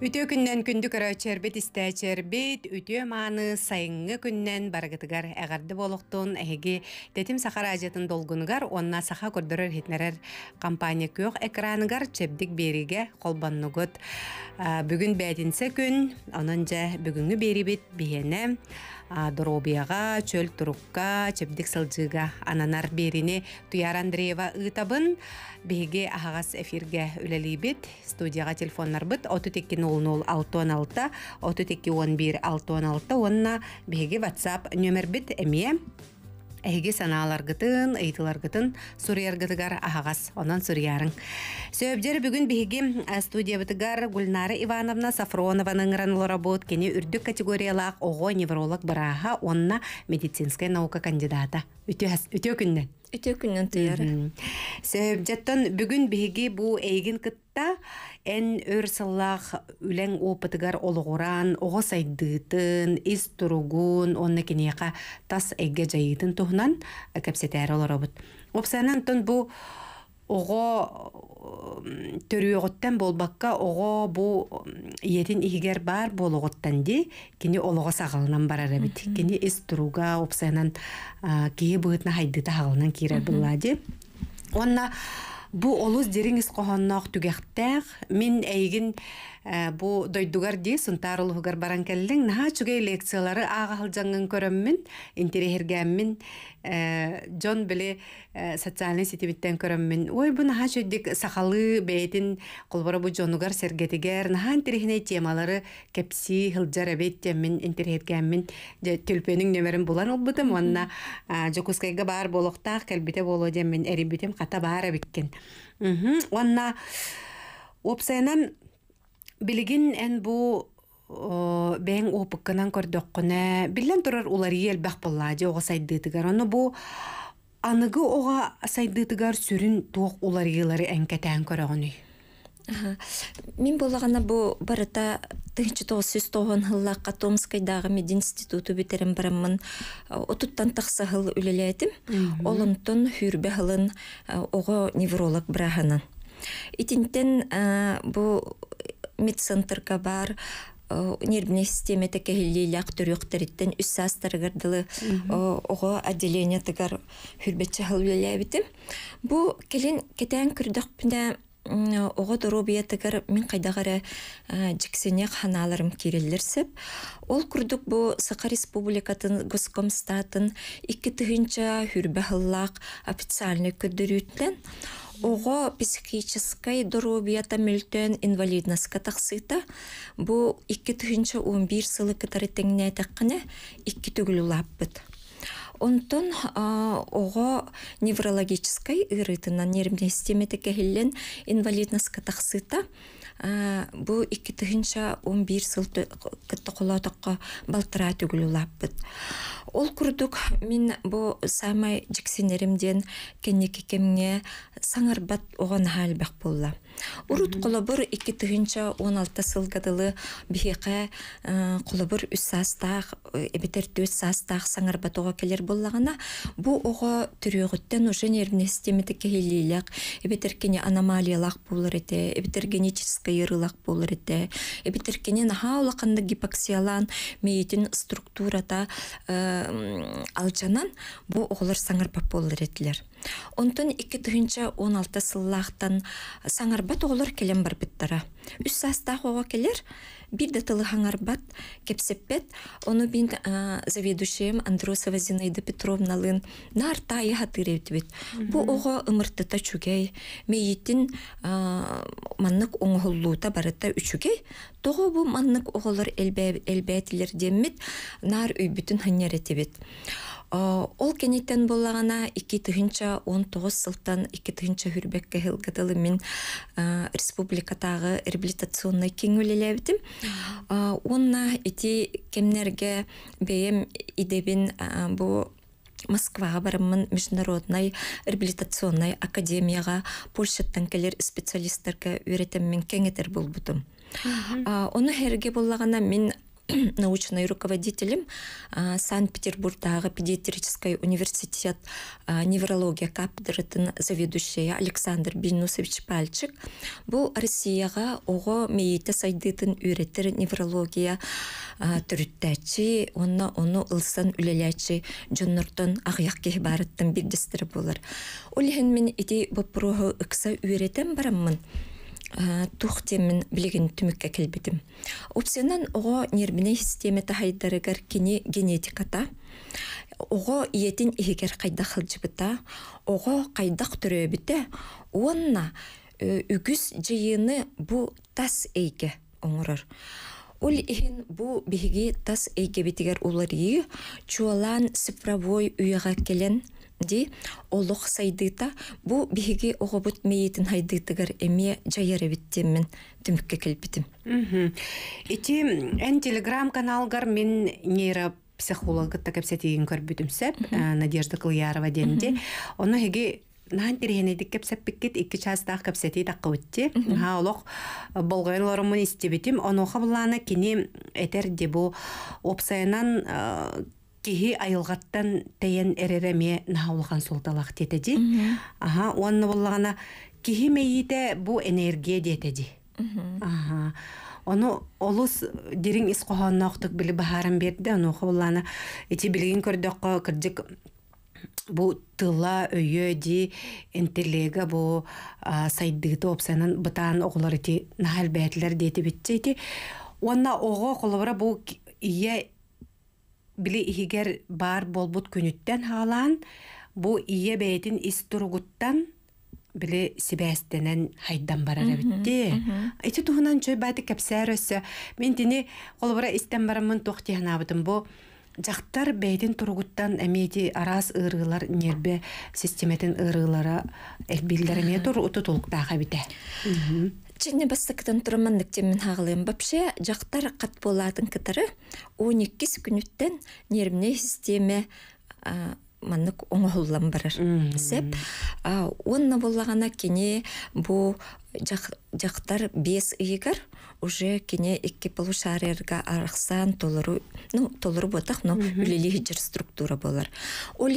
Үтө күннен чәрбет көрөчербит истечербит, үтө мааны сайыңы күннен баргытыгар әгәрді болықтың әйге тетим сахар ажатын долгунгар, онна саха көрдөрөр хетмерер компания көк экраныгар чебдик бериге қолбаннығыт. Бүгін бәдінсі күн, онын жа бүгінгі берибит бейене доробияға чөл турукка чебдик сылжыга ананар берине туяр андреева ыытабын беге ахагас эфирге үлелийбит студияга телефоннарбыт отуз эки нол нол алты он алты отуз эки он бир алты он алты онна беге ватсап бит эмие Әйге санааларгытын, ыйтыларгытын сурыяргытыгар ахагас, онан сурыярын. Сөйбдер бүгін биһиги э, студия Гульнара Ивановна Сафронованың ранылора бот кені үрдік категориялақ ого невролог бараха онна медицинская наука кандидата. Үтө күннен. Үтө күннен тыяр. бүгін биһиги бу эйгин кытта Эн өрсыллах үләң опытыгар олғуран, оғы айдыытын ис туругун, онны тас әйге жайытын тұхынан кәпсетәрі олар обыт. Опсанан тұн бұ оғы болбаққа оғо бу етін ихигер бар болуғыттан де кені олығы сағылынан барар әбіт. кини ис туруга опсанан кии бұғытна хайдыта ағылынан кейрер бұлла де. Онна бұ олыз дереңіз қоғанынақ түгәқттәғ, мен әйгін Э, бу дойдугар ди сынтар улугар баран келлең наха лекциялары ага халжаңын көрөммүн интерехергәммин э, жон биле э, социальный сетибиттен көрөммүн ой бу наха чөйдик сахалы бейтин колбора бу жонугар сергетигер наха интерехине темалары кепси хылжар эбет мен интерехергәммин төлпөнүң номерин булан улбутым онна жокускайга бар болохтаах келбите боло деммин эрибитим ката баара биккен онна опсайнан Билигин эн бу бэйн опыккынан көрдөккүнэ биллен турар уларии элбэх болла же ого сайдыытыгар ону бу аныгы ога сайдыытыгар сүрүн туох улариылары эңкетээн көрөгүнүй мен болағана бу барыта 1909 жылла Катомскайдағы мед институту бүтерен бараммын. Э, отуттан тақса хыл үлелетим. Олонтон хүрбе хылын э, ого невролог браханын. Итинтен э, бу медцентрка бар э, нервная система текелилак төрөктөрүттен үс астаргардылы э, ого отделение тыгар хүрбетче халбелебитим бу келин кетен күрдөкпүнэ ого доробия тыгар мен кайдагара жиксене э, ханаларым кириллерсеп ол күрдүк бу сака республикатын госкомстатын икки тыгынча хүрбе хыллак официальный күрдүрүттен Ого психической дорубията мүлтен инвалидность тақсыта. Бу 2 он 11 сылы кытары теңне таққына 2 лаппыт. Онтон оға неврологической ырытынан нервная система текелен инвалидность катахсыта. Бу 11 сыл кытты қолатыққа балтыра түгілі Ол күрдік мен бұ самай жіксенеремден кенеке кемге саңарбат оған халбақ болла. Урут қолабыр 16 сылгадылы бихеқа қолабыр 3 састақ, әбетер 4 саңарбат оға келер боллагана бу ого төрөгөттөн уже нервный система текелилек эбетеркене аномалиялак булыр эте эбетергенический ырылак болыр эте эбетеркене наға улаканда гипоксиялан структурата алжанан бу оғылар саңарпап болыр этилер Онтон 16 сыллақтан саңарбат оғылар келем барбыттара. Үс саста оға келер, бір де тылы хаңарбат кепсеппет, оны бин ә, э, заведушем Андросова Зинаида Петровналын нартайы хатыр бит. Бу оға ұмыртыта чүгей, мейеттін ә, э, оңғылу та барыта үчүгей, тоғы бу маннық оғылар әлбәтілер деммет, нар үйбітін ханер әтебет ол кенеттен боллағана икки тыһынча он тоғыз сылтан икки тыһынча хүрбекке хылгытылы мин республикатағы реабилитационный кеңөлелебитим онна ити кемнерге бейем идебин бу Москваға барымын международный реабилитационный академияға Польшаттан келер специалисттарға мен кеңетер болбудым. Оны херге боллағана мен научный руководителем Санкт-Петербургдағы педиатрический университет неврология кафедратын заведующий Александр Бильнусович Пальчик. Бұл Россияга оғы мейеті сайдытын үйретір неврология түріттәчі, онна оны ұлсын үлелячі жоннұртын ағияқ кей барыттың бірдістірі болыр. Ол мен әді бұпыруғы ұқса үйретен барамын. Э, тух мен түміккә түмікке келбедім. Опсенан оғы нербіне системе тахайдарыгар кене генетиката, оғы иетін егер қайда жібіта, оғы қайдақ түребіте, оңына э, үгіз жиыны бұ тас әйге оңырыр. Ол ихин бу биһиги тас олар уларии чуалан цифровой уяга келен – ди олох сайдыта бу биһиги оҕобут мейитин хайдыытыгар эми жайарабиттеммин түмүккө келбитим ити эн телеграм каналгар мен нейро психологы такепсетигин көрбүтүмсеп э, надежда кылыярова денди ону хиги нахан тирхенедик кепсеппиккит икки частаах кепсети таккыбытти ха олох болгоен лорумун истибитим оноха буллаана кини этер дебу опсаянан э, киһи айылғаттан тәйен эререме наһаулахан сулдалах тетеди. Аха, уанны боллагана киһи мейите бу энергия детеди. Аха. Оны олус дирин ис кохонна охтук били бахарын берди, аны холлана ити билген көрдөккө кырдык бу тыла өйө ди интеллега бу сайдыгыты опсанын бытаан оғлар ити нахал бәтлер дети битчейти. Онна оғо қолыбыра бу ие били егер бар болбут күнүттен халан, бу ие бэйитин ис туругуттан били сибээстенен хайдан барар эбитти ити туһунан чөй бааты кэпсээр өссө мен тини холбора истен бараммын туох тиһанаабытым бу жактар бэйдин туругуттан эмиэти араас ырыылар нербе систематын ырыылара элбиллер эме тур утутулуктаах эбите Және бастыкытын турман диктен мен хаглым бапше жақтар қат болатын кытары 12 күнүттен нервный система маннык оңоллан барыр. Сеп, онна боллагана кене бу жактар 5 ыйгар уже кине икки полушарерга арыксан толору, ну, толору ботах, но үлелі структура болар. Ол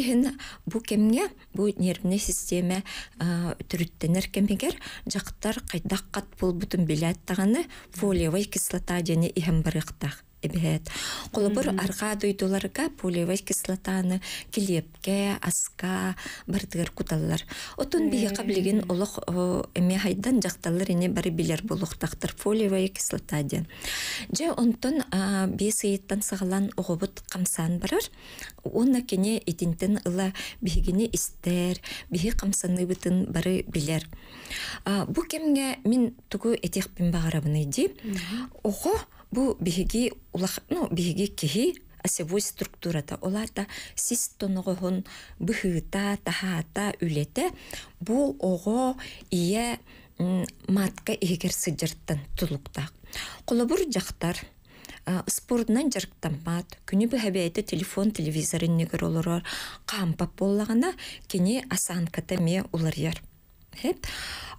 бу кемге, бу нервный система түрүттенер кемегер, жақтар қайдақ қат бол бұтын білет тағаны фолиевой кислота дене ихем барықтақ колобор колобур арга дуйдуларга полевой кислотаны килепке аска бардыгар куталлар отун Отын э. каблигин олох эме хайдан жакталар ине бары билер болуктактар полевой жирвая кислота де. Же онтон бес ыйыттан сағалан оғобут қамсан барар. Онна кене итинтен ыла бигине истер, биги қамсаны бытын бары билер. Бу кемге мин тугу этекпин бағарабын иди. Ого бу биги улах, ну биги кихи осевой структурата оларда сис тоноғоһун быһыыта тахата үлете бул ого ие матка егер сыджырттан тулуктак. жақтар, жактар жарқтан бат күні бүхәбәйті телефон телевизорын негір олырыр, қампа болағына кене асанката ме олар ер. Хеп?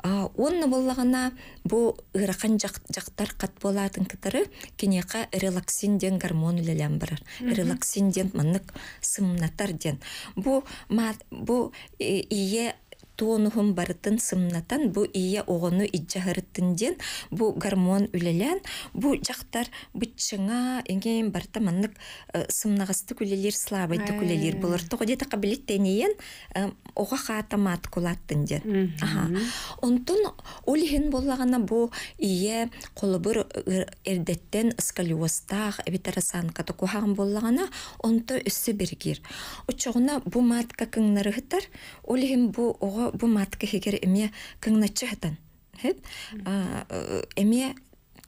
Онны боллағына бұ жақтар қат болатын кітірі кенеқа релаксин ден гормон үлілен бірір. Релаксин ден мұнық сымнатар ден. Бұл э, ие туонуһун барытын сымнатан бу ия огону итжахырыттынден бу гормон үлелен бу жақтар бытчыңа эңгейин барта маннык э, сымнагасты күлелер слабайты э. күлелер булар тоо қабілет кабилет оға э, ога хатамат кулаттынден аха онтон олихин боллагана бу ие колобур эрдеттен сколиостах эбитарасанка токухаган боллагана онто үсі биргир очогуна бу матка кыңнарыгытар олихин бу ого бу матка хегер эме кыңначы хатан хет э, эме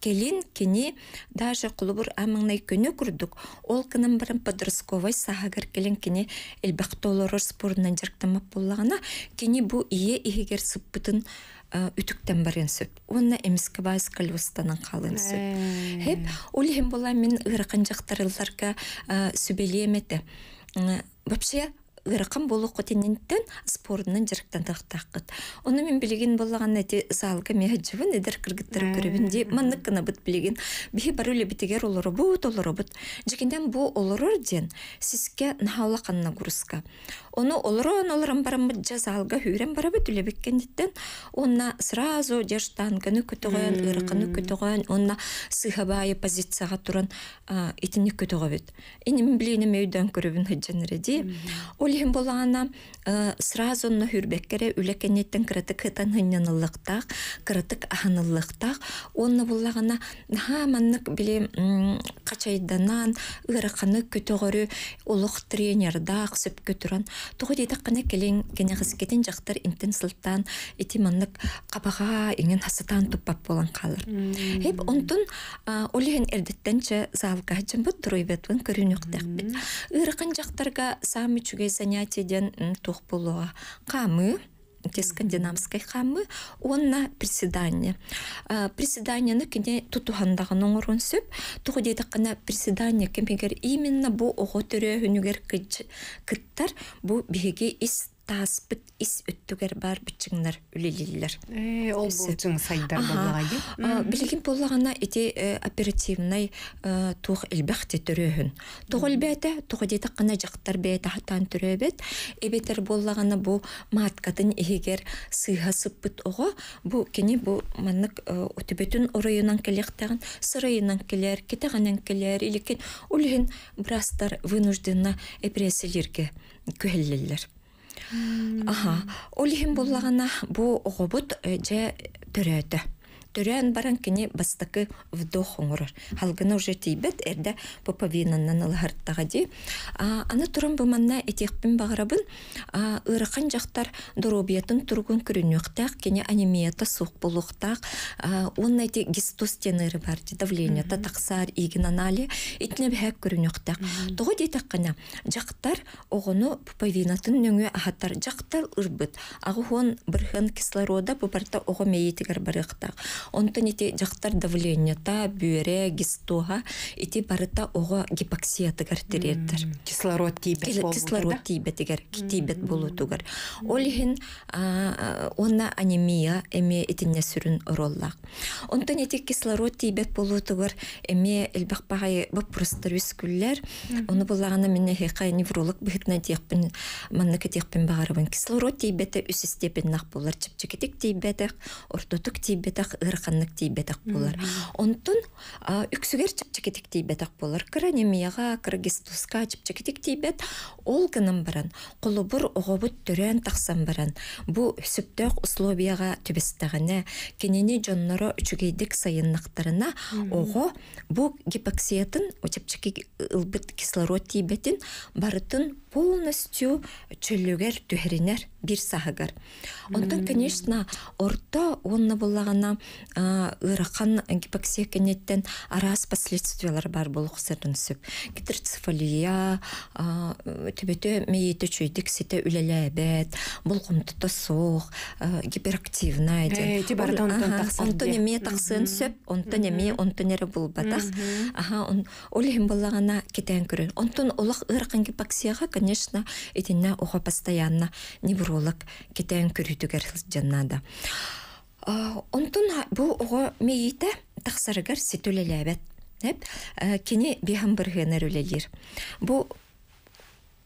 келин кини даже кулубур амыңнай күнү күрдүк ол кынын барын подростковой сахагар келин кини элбактолорор спорынан жарктамап буллагана кини бу ие егер сыппытын э, үтүктен барен сөп онна эмиске баас колестанын калын сөп э. хеп ол хем бола мен ыракан жактарыларга сүбелемете вообще ырқым болу котененттен спорнын жырыктан тахтаккыт оны мен билигин боллаган эти залга мехаджыбын эдер кыргыттар көрүбүн ди маннык гына бар билигин бихи олору битигер олоробут олоробут жигинден бу олорор ден сиске нахаула канна гуруска оны олорон олорон барамбыт жазалга хүрен барабыт үлебеккендиттен онна сразу держтан күті көтөгөн ыркыны көтөгөн онна сыхабай позицияга тұран итини көтөгөбүт эни мен билигин эмеүдөн көрүбүн хыджанереди ол билиһин булаана э, сразу на хүрбеккере үлеккеннеттен кырытык хытан хыннаныллыктак кырытык аханыллыктак онна буллагана наха маннык качайданан ыраканы көтөгөрү улук тренердак сөп көтөрөн тугу дейдак кана келин кене кыскетин жактар интен сылтан ити маннык кабага иңен хасытан туппап болан калыр хеп онтун олиһин эрдеттенче залгачын бут дуруйбетвин көрүнүктекбит ыракан жактарга занятиеден тух булуа. Камы, те скандинавской хамы, он на приседание. Приседание на кине тутугандаган оңорун сөп, тугу дейді қана приседание кемегер именно бу ого түрі хүнігер кыттар, бу беге таспыт ис өттүгер бар бүччиңнер үлелиллер. Э, ол болчуң сайдар боллагай. билгин боллагана эти э, оперативный э, тух илбахте төрөһүн. Тух илбете, кана жактар бете хатан төрөбет. Эбетер боллагана бу маткадын эгер сыйга сыппыт ого, бу кини бу маннык өтөбөтүн оройунан келектеген, сырайынан келер, кетегенен келер, илекин улген брастар вынужденно эпрессилерге көһеллелер аха улихим буллагана бу огобут э, же төрөтө төрән баран кене бастакы вдох оңорор. Халгына уже тейбет эрдә поповинаннан алһартага ди. Аны турын буманна этекпин багырабын ырыкын жактар доробиятын тургун күрүнөктак кене анемията сук булуктак онна эти гистостеныры бар ди давление та таксар игин анали итне бәк күрүнөктак. Тогы дитек кына жактар огону поповинатын нөңө ахаттар жактар ырбыт. Агы кислорода бу парта ого мейтигер барыктак онтон ити жактар давление та бүйре гистоха ити барыта ого гипоксия тыгар тиреттер кислород тийбет кислород тийбетигер тийбет болу тугар онна анемия эме этинне сүрүн ороллак онтон ити кислород тийбет болу тугар эме элбакпагай бапрустар үскүллер оны булагана мен хека невролог быхытна тиякпин манна кетиякпин багарабын кислород тийбете үс степень болар чипчикетик тийбетек ортотук тийбетек бараханнык тийбетак болор онтон үксүгер чапчакетик тийбетак булар кыранемияга кыргизтуска чапчакетик бет ол гынын баран кулубур огобут төрөн таксан баран бу сүптөк условияга түбестаганы кенени жонноро үчүгейдик сайыннактарына ого бу гипоксиятын чыпчыки ылбыт кислород тийбетин барытын полностью чөллөгер түһеринер бир сахагар. Онтон, конечно, орто онна буллагана ыракан гипоксия кенеттен арас последствиялар бар бул хусырын сүп. Гидроцефалия, төбөтө мейете чөйдик сите үлеләбет, бул кумтыта сох, гиперактивная ден. Э, онтон эме таксын сүп, онтон эме онтон эре бул батах. Аха, ол хем кетен көрөн. Онтон улак ыракан гипоксияга конечно, итинне уха постоянно невролог китен көрүтүгер жаннада. Онтун бу ого мейите тақсарыгар ситулелебет Эп, кини бехам биргенер үлелер. Бу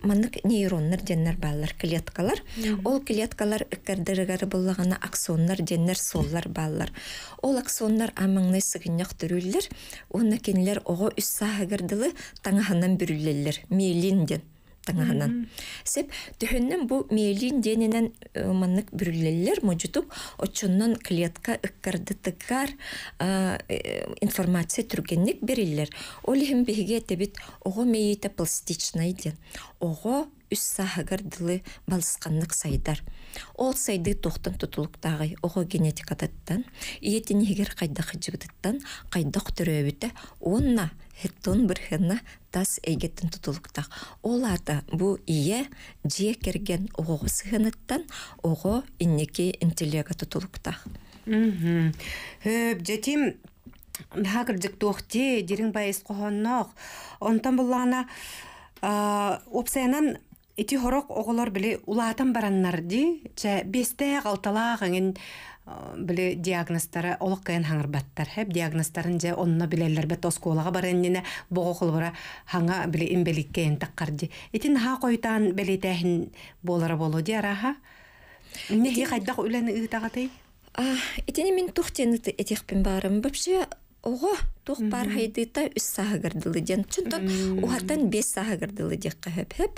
маннык нейроннар деннер баллар клеткалар ол клеткалар иккердеригер буллагана аксоннар деннер соллар баллар ол аксоннар амыңны сыгыньяк түрулер, онна кинилер ого үс саһагырдылы таңаһынан бүрүллелер миелинден тыңаһынан. Сеп төһүннән бу миелин дененнән э, мәннек бүрүлләр мәҗүтүп, очыннан клетка ыккырды тыккар, э, э информация түргенлек бирелләр. Ул һим бигә тә бит, ого мейе пластичнай ди. Ого үс сахагар дылы балысқанлық сайдар. Ол сайды тоқтын тұтылықтағы оғы генетикадаттан, қайдақы қайдақ қайдақ түрі өбіті, онна хеттон бірхенна тас әйгеттін тұтылықтағы. Ол ата бұ ие жие керген оғы сығыныттан, оғы иннеке интеллега тұтылықтағы. Жәтім, жетім, Хагырдык тоқты, дерің байыз Онтан буллана опсаянан ити хорок оголор биле улаатан бараннар ди чэ бестээк алталаах аңын биле диагноздары олок кыйын хаңырбаттар хэп диагноздарын же онно билелер бет осколага бареннине бого кылбара хаңа биле имбелик кыйын таккар ди итин ха койтан белетехин болара неге ди араха неги кайдак үлен мен тухтен этих пин барым. Вообще ого тух хайды та үс саха саһыгардылы ден тот ухатан бес саха саһыгардылы дек кэхэп хэп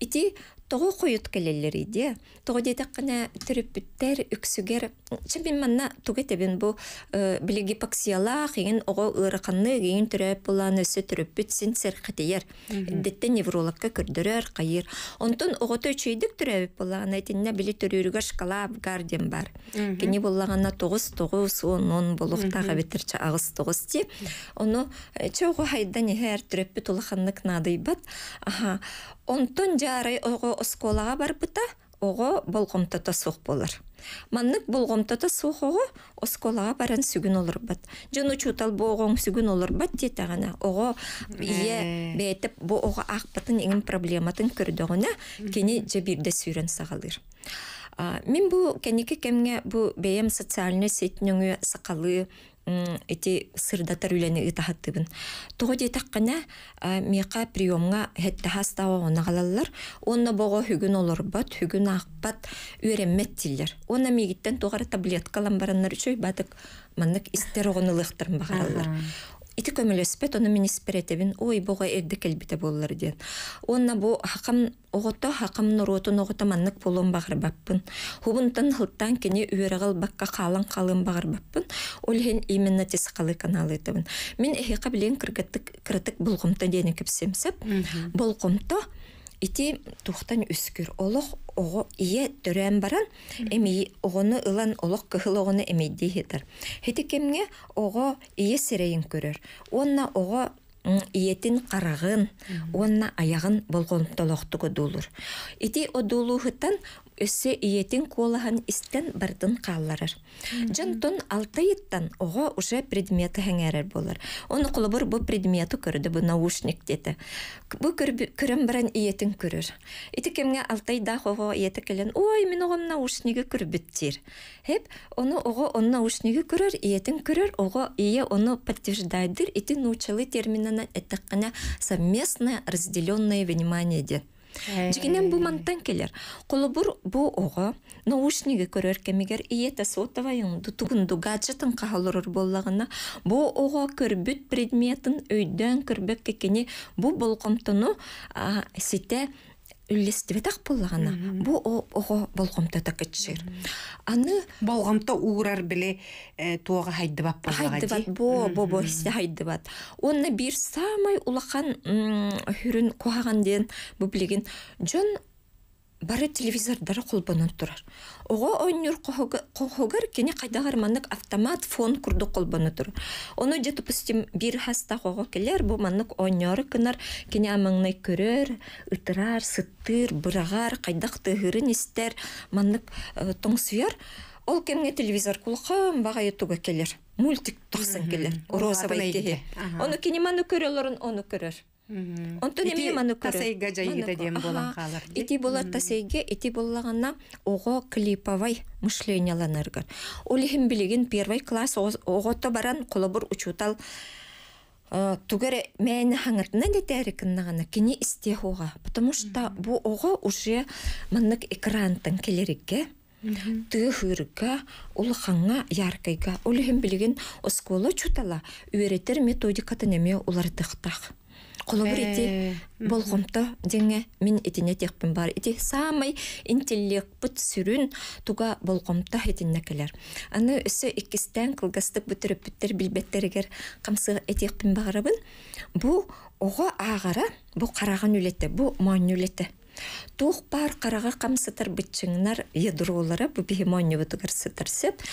ити тоғы қойыт келелер иде тоғы дейді қана түріппіттер үксігер чебин манна тұғы бу э, білі гипоксияла қиын оғы кейін түрәп болан өсі түріппіт детте неврологқа күрдірер қайыр онтон оғыты чейдік түрәп болан айтынна біле шкала гарден бар кини он болуқтағы ағыз оны онтон ого осколага барбыта ого болгомтото суух болор маы болгомтото суух ого осколага баран сүгүн жөн сүгүн олурт жсүгүн ого ие э. бэтеп ого акпытын эң проблематын көрдөгүнө кини же бирде сүйрөн сагалыр мен бу кеникикеме бу бээм социальный сетнин сакалы эти сырдатар үләне ытахаттыбын. Тоғы детаққына меқа приемға хәттәһа става онагалалар. Онна бого хүгүн олар бат, хүгүн ақпат үрәммәт тиллер. Онна мегиттен тоғары бараннар ламбараннар үшөй батык маннык истер оғынылықтырын бағаралар ити көмөлөспөт ону мин испиретебин ой бого эрди келбите боллар диен онна бу хакам огото хакам нуротун огото маннык болон багырбаппын хубунтан хылттан кини үөрагыл бакка калын калын багырбаппын олхен именно тис калы каналы этебин мин эхиқа билен кыргаттык кырытык булгумта дени кепсемсеп булгумта ити тухтан үскүр олох ого ие төрөн баран эми огону ылан олох кыхыл огону эмейди хетер хети кемге ого ие сирейин көрөр онна ого иетин қарағын онна аяғын болғонтолоқтығы дулур ити одулуһыттан өссө иетин колахан истен бардын қалларар. Жантон алты йыттан ого уже предметы хәңәрер болар. Оны кулыбыр бу предметы көрді бу наушник деді. Бу көрім бірін иетин көрір. Ити кемге алтай да ого иеті келен, ой, мен оғым наушнигі көрбіттер. Хеп, оны оға он наушнигі көрір, иетин көрір, оға ие оны подтверждайдыр, ити научалы терминана это совместное разделенное внимание де. Жигинен э, бу э. мантан келер. колубур бу ого наушниги көрөр кемигер иете сотавайын дутугунду гаджетин каалурур боллагына бу ого көрбүт предметин өйдөн көрбөк экени бу болгомтону сите үллестебетақ бұл бу ого болгомто такычыр аны болгомто хайды биле туага бұл хайдыбат бо бо бо бап. онна бір самай улахан хүрін қоғаған ден бұл білеген жон бары телевизордары қолбанын тұрар. Оға ойныр қоғығыр кені қайдағар манык автомат фон күрді қолбаны тұр. Оны же тұпыстым бір хаста қоғы келер, бұл маннық ойныры кынар кені амаңнай көрер, ұтырар, сыттыр, бұрағар, қайдақ тұғырын істер, маннық ә, тоңсыйыр. Ол кемге телевизор кулхам баға ютуга келер. Мультик тоқсан келер. Розовый кеге. Оны маны көрелерін, оны көрер онтон эми маны тасайга жайыда дем болан калар ити болар тасайге ити боллаганна ого клиповой мышленияланыргар ол хим билигин первый класс огото баран колобур учутал э, тугере мәне хаңыртына детәре кыннагана кини истехуга потому что бу ого уже мынык экран келерикке тыхырга улхаңа яркайга улхем билген оскола чутала үйретер методикатын эме улар Қолыбыр ити болғымта деңе мен итіне текпін бар. Ити самай интеллект бұт сүрін туға болғымта итіне келер. Аны үсі икістен қылғастық бұтырып біттер білбеттерігер қамсығы итекпін бағарабын. Бұ оға ағары бұ қараған үлетті, бұ мойын үлетті тух пар карага камсытар битчиңнар ядролары бу бихимонни бутугар оны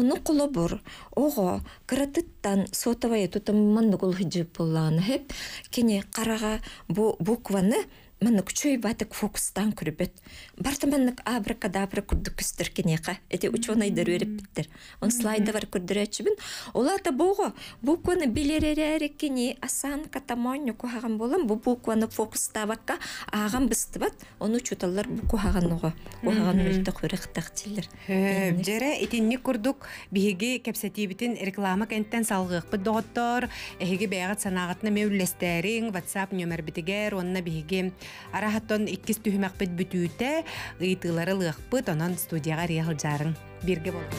ону кулобур ого кратыттан сотовая тутамман гул хиджип булланы хеп кине карага бу букваны мен чуй батык фокустан күрбет барты маннык абракадабра күрдүк күстүркенеха эти ученый дөрүреппиттер он слайды бар күрдүрөчүбүн олата бого букваны билереререкени асан катамонню кухаган болом бу букваны фокустабакка аган быстыбат ону чуталлар бу кухаганного кухаган үлтө күрыктак тилер жере итинни курдук биһиги кепсетибитин реклама кенттен салгыкпыт доготтор эһиги бэягат санаагатына меуллестериң ватсап номер битигер онна биһиги Арахаттон иккис түһүмәкпит бүтүүтэ, ыйтылары лыахпыт онон студияга рехал жарың. Бирге болду.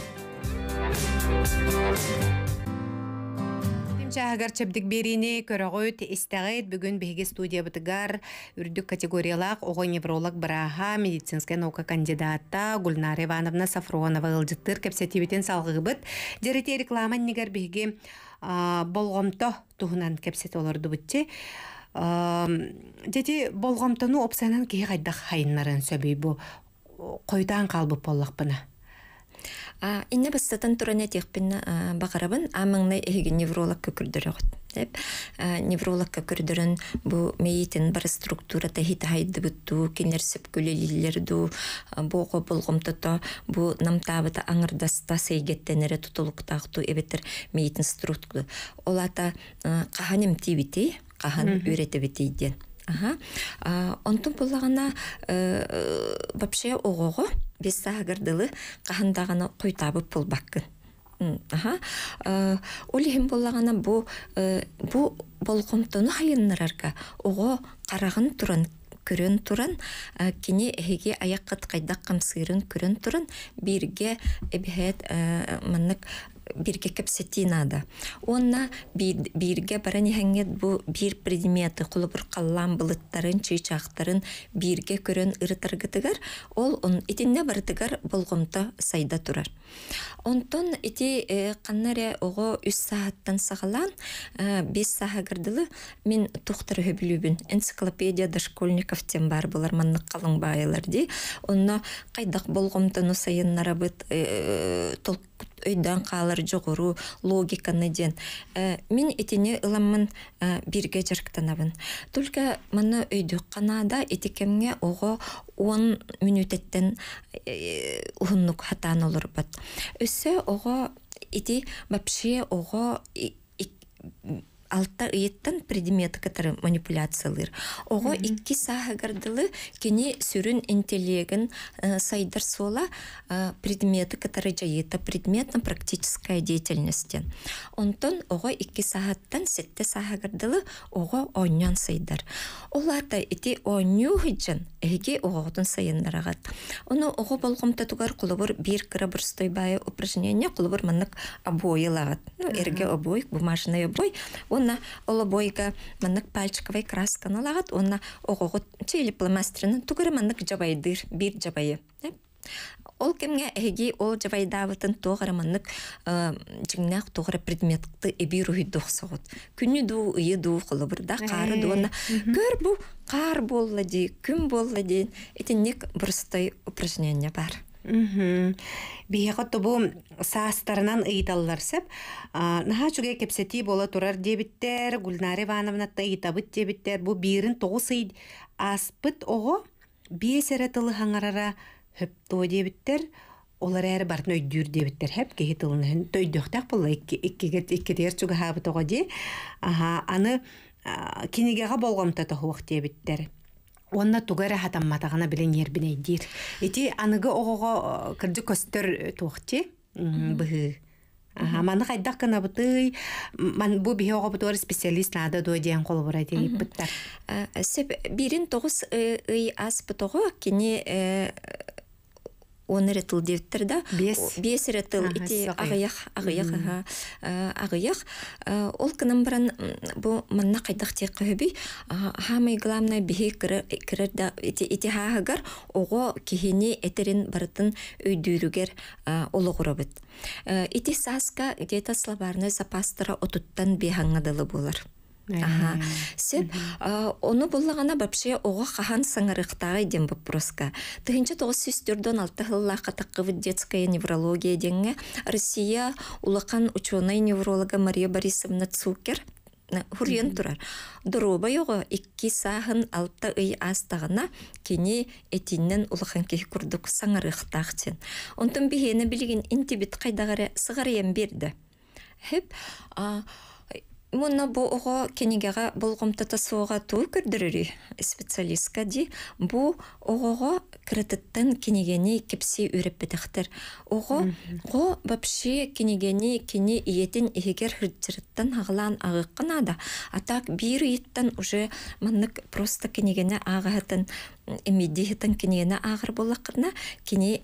Чагар чебдик берини көрөгөт истагыт бүгүн беге студия бытыгар үрдүк категориялак ого невролог браха медицинская наука кандидата Гүлнар Ивановна Сафронова ылжыттыр кепсетибитен салгыбыт жерете реклама нигер беге болгомто туһунан кепсет олордубутчи дети болгомтону опсанан кии кайдак хайыннарын сөбүй бу койдан калбып боллакпына инне бастатан туран этихпин бакарабын амыңны эги невролог көкүрдөрөгөт деп невролог көкүрдөрөн бу мейитин бар структура тахита хайдыбытту кенерсеп күлелилерду бого болгомтото бу намтаабыта аңырдаста сейгеттенере тутулуктакту эбетер мейитин структура олата каханем тибити қаһан үйрете битейден. Ага. Онтун буллагана э, вообще огого без сагырдылы каһандаганы бул пулбаккын. Ага. Э, Улихим буллагана бу э, бу арқа. хайыннырарга ого карагын туран көрөн туран кини аяқ аяк кыткайдак камсырын көрөн туран бирге эбиһет мынык бирге кепсети Онна бирге баран яңгет бу бир предметы кулыбыр каллан былыттарын, чыйчактарын бирге көрөн ырытыргытыгар, ол он итинне бардыгар болгомта сайда турар. Онтон ити э, каннаре ого үс сааттан сагалан э, бес саға мен тухтыр хөбүлүбүн. Энциклопедия дошкольников тем бар булар манны қалың байылар ди. Онна қайдақ болгомта ну нарабыт өйдөн калар жогору логиканыден э, мен этине ыламмын э, бирге жарыктанамын только муну өйдөканада этикее ого он мүнөтеттен э, тнболот өссө ого ити вообще ого алта ыйыттан предметы манипуляция манипуляциялыр. Ого икки сахагардылы кени сүрін интеллегін э, сайдар сола э, предметы кытары жайыта предметна практическая деятельность. Онтон ого икки сағаттан сетте сахагардылы ого оннян сайдар оларда ити о нюхиджан эги оғотун сайындарагат. Оны оғы болгомта тугар кулубур бир кырабыр стойбайы упражнение кулубур мынык обоилагат. Ну эрге обой бумажный обой. Онна олобойга мынык пальчиковый красканы лагат. Онна оғоғут чили пластиринин тугары мынык жабайдыр бир жабайы. Э? Ол кемге эги ол жабайдавытын тоғараманнык э, жигнақ тоғыры предметты эби руй дохсогот. Күнү ду ыйы ду холобурда э. қары дуна. Көр бу кар болла ди, күн болла ди. Этинник бурстай упражнение бар. Бейеға бу саастарынан ыйталлар Наха жүге кепсети бола турар дебиттер, Гульнар Ивановнатта ыйтабыт дебиттер. Бу биирин тоғыз ыйд аспыт ого бесері тылы хаңарара Хөптө дебиттер, олар әрі барын өйдір дебіттер хәп кейі тылынын төйдіқтақ бұл дер чуга хабы тоға де. Аны кенегеға болғамта тоғуық дебіттер. Онна хатам матағына білен ербіне дейір. Еті анығы оғыға кірді көстер тоқты бұғы. Ага, маны хайдак кына бытый, ман бу бихе ого бутор специалист нада до ден кол бура дейп биттар. Сеп бирин тогыз ый ас бутого кини он рет ыл дебиттер да бес бес рет ыл ити агыяк ага агыяк ол кынан бұрын бұл мына кайдак тек көбү хамый главное бихи кирер да ити ити хагар ого кихини этерин барытын өйдүүрүгер олугуробут ити саска то словарный запастыра отуттан бихаңадылы булар Ага. Сеп, оны буллагана вообще ого хахан саңарыктагы дем бопроска. Тыгынча 904-16 хыллах детская неврология денге Россия улакан ученый невролога Мария Борисовна Цукер хурен турар. Дороба його икки сахын алта ый астагына кини этиннен улахан ки курдук тен Онтон бигени билген интибит кайдагары сыгар берді. Хеп, а Мунна бу ого кенегеға болғымты тасуға туу көрдірірі специалистка де Бу ого кредиттен кенегені кепси өріп бітіқтір. Ого ғо бапши кенегені кене иетін егер хүрдіріттен ағылан ағыққына да. Атак бір иеттен уже мұнық просто кенегені ағығытын эмедихитен кенегені ағыр болаққына кене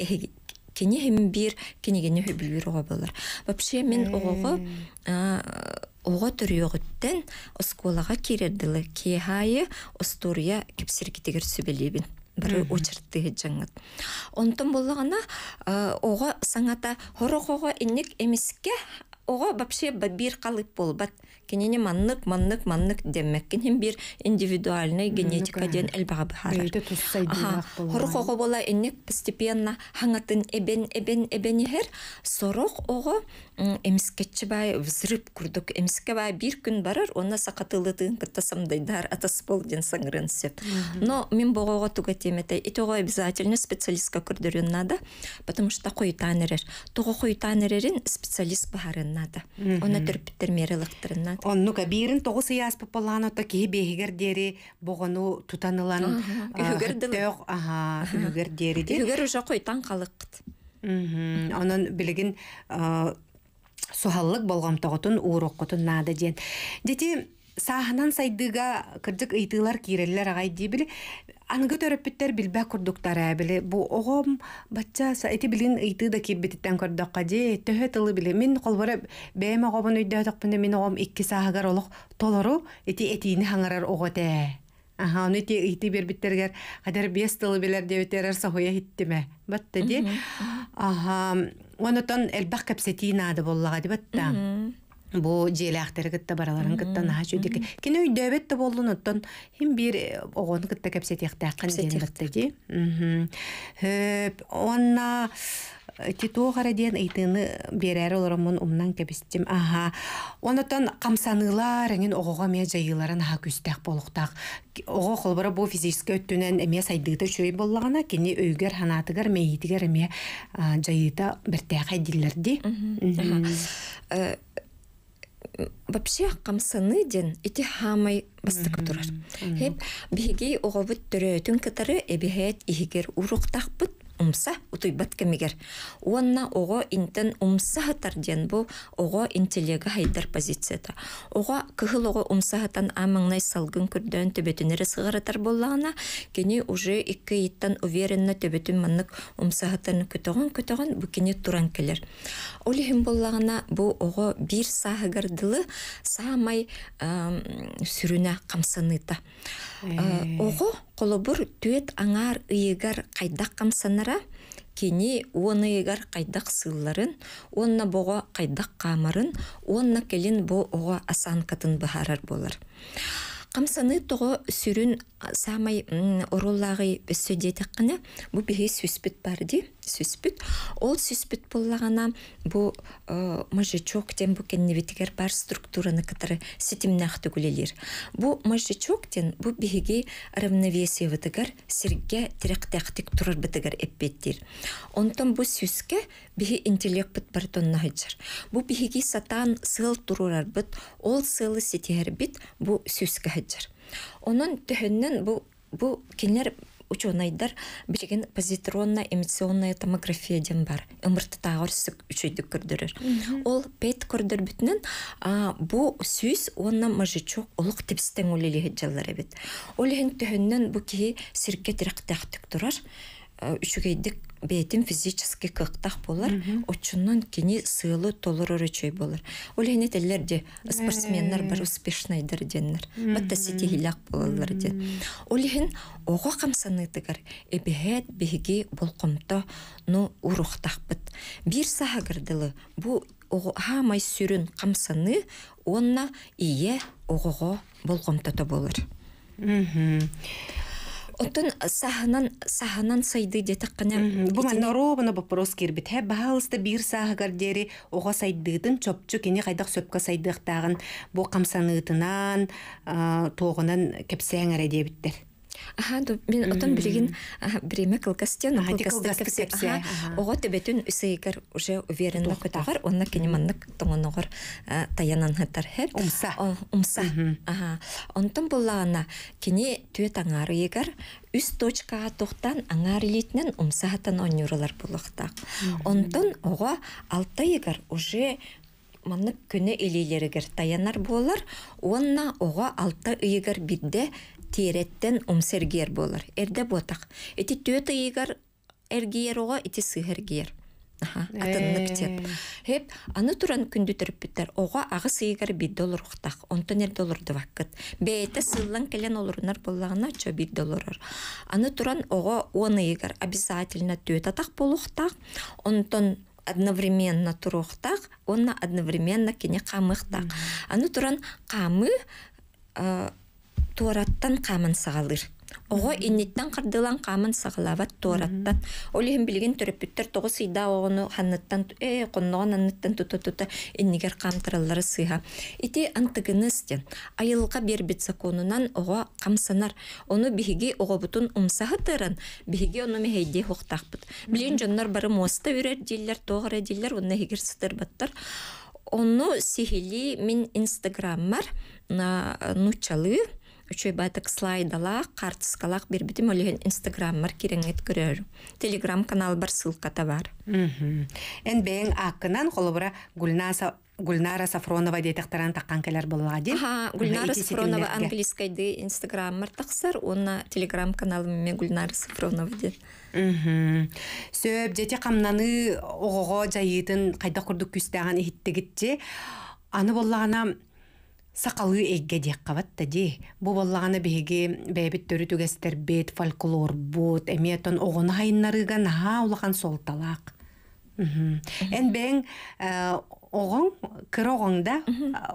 кене хем бир кенегені хүбілбір оға болар. Вообще мен э. оғығы Оға төрүөгүттен осколага кирердилы кехайы остурия кипсиркитигер сүбелебин бір очырты жаңыт. Онтон болығына э, оға саңата оға еннек эмиске оға вообще бир қалып болбат кинини маннык маннык маннык деммеккин хим бир индивидуальный генетика ден элбага бахар хору хого бола энник постепенно хангатын эбен эбен ихер сорок ого эмискетчи бай взрыв курдук эмиске бай бир күн барар онна сакатылытын дайдар атас бол ден саңырын сеп но мен богого тугатемете итого обязательно специалистка күрдөрүн надо потому что кой эрер туго кой эрерин специалист баарын надо она төрпиттер мерилыктырына Оннука онну кабирин тогус ыяс пополан отто киһи бегер дери богону тутанылан үһүгер аха үгер дери ди үһүгер уже койтан калыккыт онон билигин сухаллык болгомтоготун ууроккотун надо ден. дети сахнан сайдыга кырдык ыйтылар кииреллер агай дии Аныгы төрөппүттер билбә курдуктара биле. Бу огом бача сайты билин ыйты да киббиттен көрдөкка же төһө тылы биле. Мин колбара бәйме огомун үйдө токпунда мин огом 2 саагар олох толору эти этини хаңарар оготе. Аха, аны те ыйты бербиттерге кадар бес тылы билер деп терер сахоя хиттиме. Батта ди. Аха, онотон элбак капсетина ады боллага ди батта бу желяхтер кытта бараларын кытта наха чүдик үй үйдөбөт да болдун оттон хим бир э, огон кытта кепсетехтакын ден кытта ди онна э, титуу кара диэн ыйтыыны берээри олоромун умнан кебистим аха онотон камсаныылар эңин огого эмиэ жайыыларын аха күстээх болуктаах ого холбора бу физически өттүнэн эмиэ сайдыыта чөй боллагана кини өйгөр ханаатыгар мейитигер эмиэ жайыыта биртээхай диллерди вообще камсыны ден ити хамай басты көтөрөр. Хеп биги огобут төрөтүн кетери эбеет ихигер урук тахпут умса утуйбат кемигер. Уанна ого интен умса ден бу ого интеллега хайдар позицията. Ого кыхыл ого умса хатан амыңнай салгын күрдөн төбөтүнере сыгаратар кини уже икки иттан уверенно төбөтүн маннык умса хатан көтөгөн көтөгөн бу кини туран келер. Олихим боллагана бу ого бир сагардылы самай сүрүнө камсыныта. Э. Э, ого Қолыбыр түет аңар ыйыгар қайдақ қамсанара, кені оны ұйығар қайдақ сыйларын, онна боға қайдақ қамарын, онна келін бо оға асан қатын бұхарар болар. Қамсаны тоғы сүрін самай сөйдеті қына, бұ бігі сөспіт барды сүспүт ол сүспүт буллагана бу э, мыжычок тен бу бар структураны кытары ситимнах түгүлелер бу мыжычок тен бу биһиги равновесие вытыгар сирге тиректектик турар бытыгар әппеттер онтон бу сүске бихи интеллект бит бар тоннахыджар бу биһиги сатан сыл тұрырар бит ол сылы ситиер бит бу сүске хаджар оның төһөннөн бу бу кинер ученайдар бижеген позитронно эмиссионная томография ден бар ымырты тагыр сүк үчөйдүк көрдүрөр ол пейт көрдөр бүтүнен бу сүйс онна мажычок улук тепстен улеле жаллар эбит ол хен төһөннөн бу кии сирке тирактактык турар э, үчүгейдик бетин физически кыктах болар учуннан кини сыылы толыр өрөчөй болар ол эне де спортсменнер бар э. успешныйдыр деннер баттасити хилак болалар ден ол эхин ого камсаныдыгар эбехет биги болкомто ну урухтахпыт бир сахагырдылы бу хамай сүрүн камсаны онна ие огого болкомтото болор Отын саханан саһынан сайды дете кына. бума маннору буна вопрос кирбит. Хэ баалыста бир дере дери сайды сайдыдын чопчу кене кайдак сөпкө сайдыктагын бу камсаныытынан тогунан кепсең дебиттер. Аха, мен отон билигин бреме кылкастен, кылкастен. Ого тебетүн үсейгер уже уверенно кытагар, онна кенеманнык тоңоногор таянан хаттар хер. Умса. Умса. Аха. Онтон буллана кини төт аңары егер үс точкаға тоқтан аңар литнен умсахатан онюрылар булыктак. Онтон ого алта егер уже манны көне элилеригер таянар болар, онна оға алта ыйыгар бидде тиреттен умсергер болар. Эрде ботак. Эти төт ыйгар эргиер ого, эти сыгыргер. Аха, атынны Хеп аны туран күндү төрүп биттер. Ого агы сыйгар бит доллар уктак. Онтон эр доллар вакыт Бейте сыллан келен олурунар боллагына чо бит доллар. Аны туран ого он ыйгар обязательно төт атак болухтак Онтон одновременно турухтах, он одновременно кине камыхтах. Аны туран камы туараттан камын сагалыр Ого иниттен кырдылан қамын сагалават туараттан Олиһин билген төрөппүттер тогу сыйда огону ханныттан э конногон анныттан тутутута иннигер камтырыллары сыйха. Ити антыгыныстен айылга бербит законунан ого камсанар. Ону биһиги ого бутун умсаһы тырын, биһиги ону мехейди хуктакпыт. Билген жоннор бары моста үрер диллер, тогыр диллер, уны хигер сытырбаттар. Ону сихили мин инстаграммар нучалы үчөй баатык бір картыскалаах бирбитим олеген инстаграммар киреңет көрөр телеграм канал бар ссылката бар эн бэйэң аккынан холобура гульнаса Гульнара Сафронова детекторан таққан келер болуға дейін. Аха, Гульнара Сафронова английскайды инстаграммар таксар оны телеграм каналым Гульнара Сафронова де Сөп, дете қамнаны оғоға жайытын қайда құрдық күстіған ехіттігітте. Аны боллағана сақалы эгге диэк қабатта беге бу боллағаны түгестер бет, фольклор түгэстербит фольклорбут эмиэтон оғону хайыннарыга наха улахан солталаак эн оғын, э, оғоң кыр э,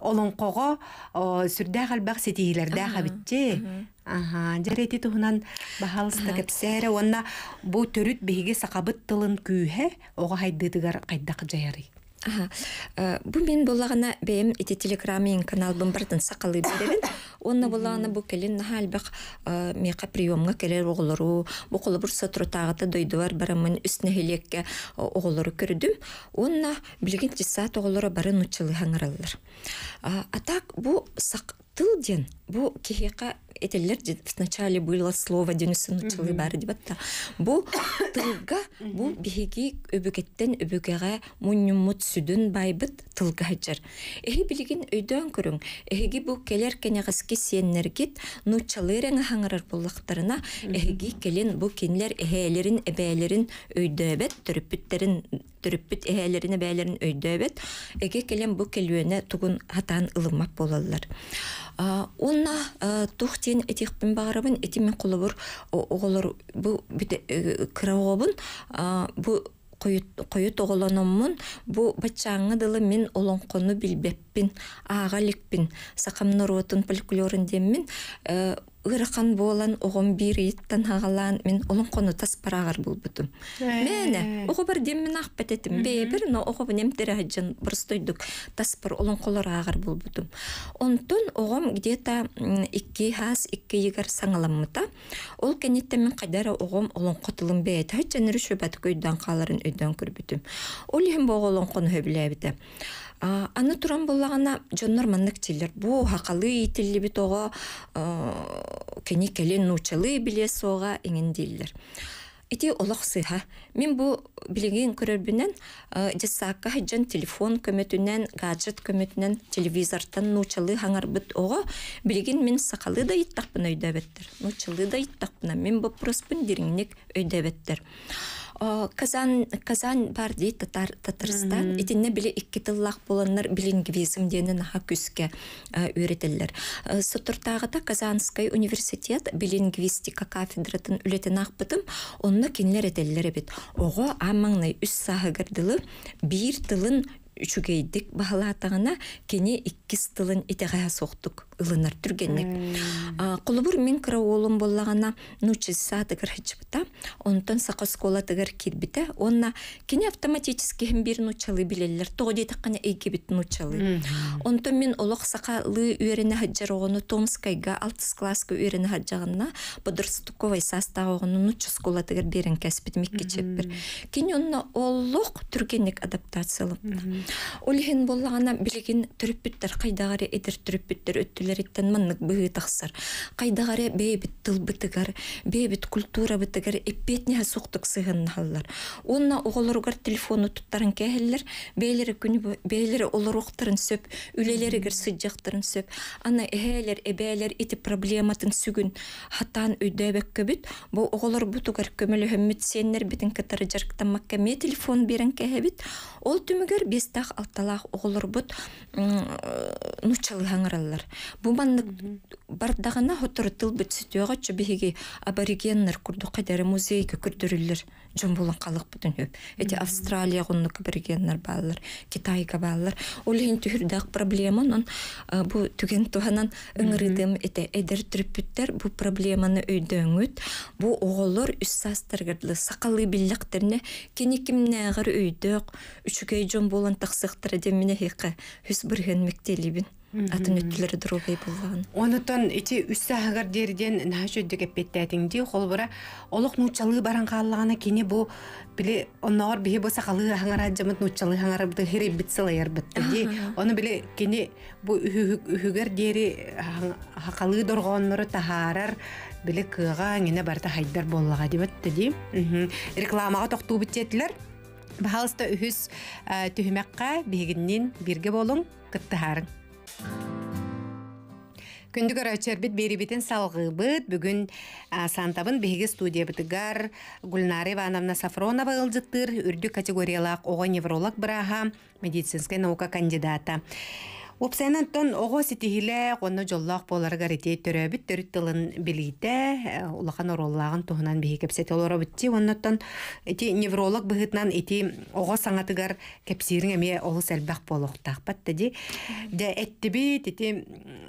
олын қоғы сүрді албах сетейлерді абитти аха жарети туһунан бахалыста кепсээре онна бу төрүт биһиги сақабыт тылын күүһэ оҕо хайдыытыгар хайдах жаярый Э, бу мен боллагана бем ити телеграммин канал бун бартын сакалы беребин онна боллагана бу келин халбах э, мека приемга келер оголору бу колу бур сотру тагыта дойдуар барамын үстүнө хелекке э, оголору көрдүм онна билген тисат оголору барын учылы А атак бу сак тыл ден бу кехеқа этелер ден сначала буйла слово ден сыны чылы бары деп атта бу тылга бу бихиги өбөкеттен өбөгәгә муннымут сүдүн байбыт тылга җир Эхи, билиген, өйдән күрүн эһги бу келер кене гыски сеннер кит ну чылы рәнгә хаңрар буллыктарына бу кинлер эһәләрен эбәләрен өйдә бет төрүппүт эһэлерин бээлерин өйдөбөт эге келем бу келүүнө тугун атаан ылыммап болалар онна тухтин этихпин багарабын этимен кулубур оголор бу э, кыраобун бу қойы тоғолономмун бу батчаңы дылы мен олоңкону билбеппин аагаликпин сакамноротун фольклорун деммин ырқан болан оғым бир иттан ағалан, мен олон кону тас парагар булбутум э. мене ого бир дем мен ахпет этим бебир но ого нем тережен простойдук тас пар олон колор агар булбутум онтон оғым где то икки хас икки егер саңаламмыта ол кенетте мен кадара оғым олон котулум бет хачен рүшөбат көйдөн каларын өйдөн көрбүтүм ол эм боголон кону хөбүлэбите аны туран боллагана жоннор маннык тилер бу хакалы итилиби ого э, кени келен нучалы биле соға эңин дилер ити олох сыха мен бу билигин көрөрбүнен жасаакка э, жан телефон көмөтүнен гаджет көмөтүнен телевизордан нучалы хаңарбыт ого билигин мен сакалы да иттакпын өйдөбеттер нучалы да иттакпын мен бопроспун дириңник Казан Казан бар дейді татар Татарстан итинне биле икки тыллах боланнар билингвизм дени наха күскә э, үйрәтелләр. Э, Сотуртагыда Казанский университет билингвистика кафедратын үлетенах бытым, онны кинләр әтәлләр бит. Ого аммаңны үс сағы бир тылын үчүгейдик баалаатагына кени икки тылын итеға соқтық ылынар түргеннек. Кулубур мен караолум боллагана нучи сатыгар хичбита, онтон сака тыгар кирбите, онна кини автоматически хем бир нучалы билелер, тоғыдей таққана эйге бит нучалы. Онтон мен олық сақалы үйеріне хаджар огону Томскайга алтыс класска үйеріне хаджағына подростуковый состав огону нучу скола тыгар берін кәсіпет мекке чеппер. Кини онна олох түргеннек адаптациялы. Үлһен буллағана билеген төрүп биттер, қайдағары едір түрүп биттер, өттілеріттен маннық бүгі тақсар. Қайдағары бейбіт тыл бітігар, бейбіт культура бітігар, әппетнеға соқтық сығын халлар. Онна оғылырғар телефону туттарын кәхілер, бейлері күні бұ, бейлері сөп, үлелері гыр сыджақтарын сөп, ана әйелер, әбәйелер еті проблематын сүгін хатан үйдәбек Бу бұл оғылыр бұтығар көмілі хөммет сеннер бітін кәтары жарқтан мәккәме телефон берін кәхі бит. Ол түмігер бестан алталах оғылырбыт э, нучалыһаңыраллар бұл бандық бардағына хотор тыл бүтсүтүөгө чөбиһиги аборигеннер курдук кайдары музей көкүрдүрүллер жон булан калык бүтүн хөп эти австралия гуннук аборигеннер баалар китайга баалар ол хин проблема бу түген туғаннан ыңырыдым эте эдер түрпүттер бу проблеманы өйдөңүт бу оголор үс састыргырлы сакалы биллектерне кини кимнегер өйдөк үчүгөй жон булан таксыктыр демине хиқи үс бүрген мектелибин атын өттілер дұрубай болған. Онытон ити үсі ағыр дерден нәшөддік әппеттәтіңде қолбыра олық нұтчалы баран қалығана кені бұ біле оннағыр бігі болса қалы ағыр аджамыт нұтчалы ағыр бұды хері бітсіл айыр бітті Оны біле кені бұ үхігір дері қалы дұрғанмыры тахарар біле кыға аңына барта хайдар болыға деп өтті де. Рекламаға тоқту біттетілер. Бағалыста үхіз ә, түхімәққа бігіннен берге болың, кытты бері бітін салғы салгыбыт Бүгін сантабын беге студия бітігар Гүлнара Ивановна Сафронова ылжыттыр, үрді категориялақ оға невролог біраға медицинская наука кандидата. Упсайнан тон ого сити хиле қонны жоллақ боларга рете төрөбүт бит төрүт тылын билгите э, улахан ороллагын туһунан бихи кепсет битти оннотон эти невролог быхытнан эти ого саңатыгар кепсирин эме олус элбах болохтах баттади де эттиби эти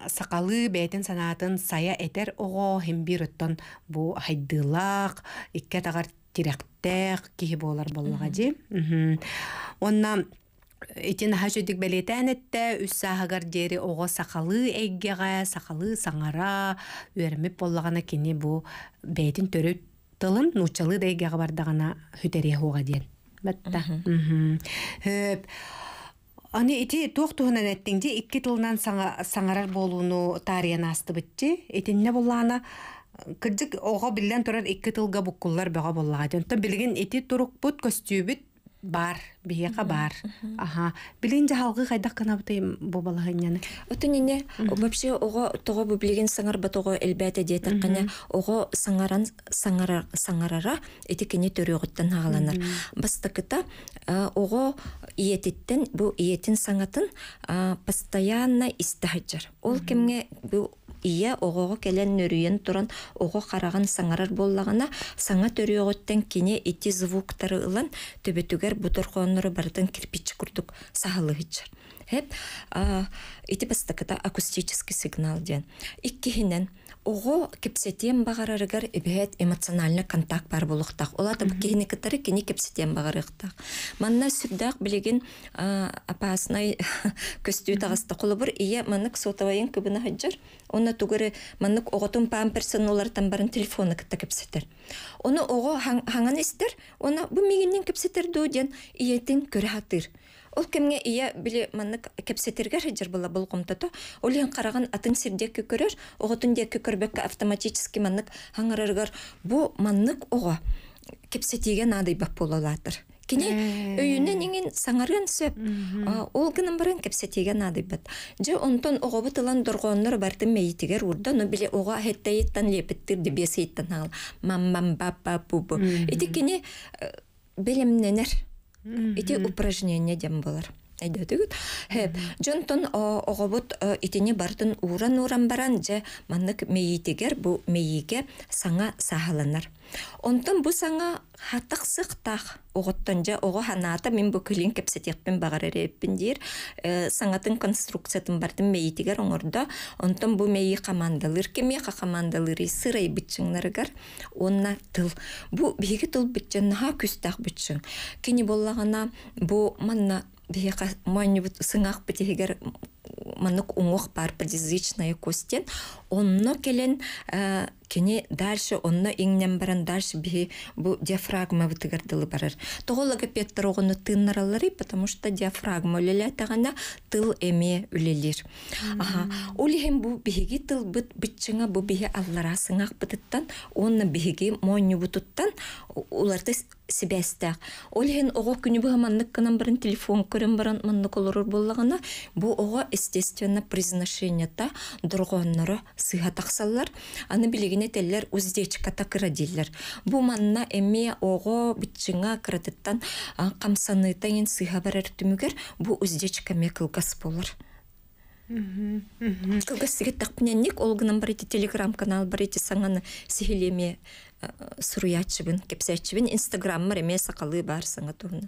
сакалы бээтин санатын сая этер ого хем бир оттон бу хайдылак икке тагар тирактек болар боллага ди Итин хажыдык белетен этте үссәһәгәр дери ого сақалы әйгәгә, сақалы саңара, үрмип боллагана кини бу бәйтин төрү тылын нучалы дәйгәгә бардагана хүтәрия хуга дигән. Бәттә. Хөп. Аны ити тоқ туһунан әттеңде икки тылынан саңарар болууну тариян асты Итин не боллана кырдык ого билден турар икки тылга буккуллар бага боллага. Төнтө билген ити турук бут костюбит бар биһиэка бар аха билин жаһалгы хайдах кана бытай бубалаһыньяны отунине вообще ого того билген саңар батого элбәте диетаккана ого саңаран саңара саңарара этикене төрөгөттөн агаланар бастыкыта ого иетиттен бу иетин саңатын постоянно истахаджар ол кимге бу ие оғоға келен нөрүйен туран оғо қараған саңарар боллағана саңа төрөгөттөн кине ити звуктары ылан төбөтүгер буторхон оннору бардын кирпич курдук сагылы хич. Хеп, а, итип астыкта акустический сигнал ден. Иккинен Ого кепсетем бағарарыгар эбет эмоциональный контакт бар болуқтақ. Олады бұл кейіне кітірі кені кепсетем бағарықтақ. Манна сүрдақ білеген апасынай көстүү тағасты қолы бұр, ие маннық сотавайын көбіні хаджар. Оны түгірі маннық оғытын олардан барын телефоны кітті кепсетер. Оны оғы хаңан істер, оны бұл мегеннен кепсетер дөөден иетін көрі хатыр. Ол кемге ия биле маннык кепсетерге жедер бола бұл гомтата. ол ең қараған атын серде көкірер огытын дек автоматически маннык хаңырыргар. Бу маннык оға кепсетиге надай бап булалатыр. Кине э. өйүнен неген саңарын сөп, ол кінің барын кепсетиге надай бат. Же онтон ого бұтылан доргоннор барды мейтигер урда, но биле ога хеттейттан лепеттир дебесейттан ал. Мам мам бап бап бу. Э, белемненер эти упражнение дем болар Әйдәдігіт. Хәп, жонтон огобут итини бартын ууран уран баран же маннык мейитегер бу мейиге саңа сахаланар. Онтон бу саңа хатық сықтақ оғыттан же ого ханаата мен бу күлін кепсетекпен бағарар э, Саңатын конструкциятын бартын мейитегер оңорда Онтон бу мейи камандалыр кеме қа сырай бітчіңнаргар. Онна тыл. бу бейгі тыл бітчін, ха бытчың кини Кені бу бұ манна биһиэха моонньубут сыңақпы дегер мұнық уҥуох бар подязычная костен онно келен э, кини дальше онно иңнен баран дальше би бу диафрагма вытыгардылы барар. Тоғо логопедтар оғыны тыннаралары, потому что диафрагма үлелі тағана тыл эме үлелер. Аха, олихем бу биһиги тыл бит битчиңа бу биһи аллара сыңақ бытыттан, онна биһиги монню бутуттан уларды себәстәк. Олихен оғо күні бұға кынан телефон көрін бірін маннық олырыр болығына, бу ого естественно произношение та дұрғонныры сыға тақсалар. Аны білеген кинетеллер уздечка такырадиллер. Бу манна эми ого битчиңа кыратыттан камсаныйтайын сыйха барар түмүгер бу уздечка мекылгас болар. Кылгас сигет тақпыненник олгынан бар телеграм канал бар саңаны сихилеме суруячыбын кепсячыбын инстаграммар эме сакалы бар саңа туһуна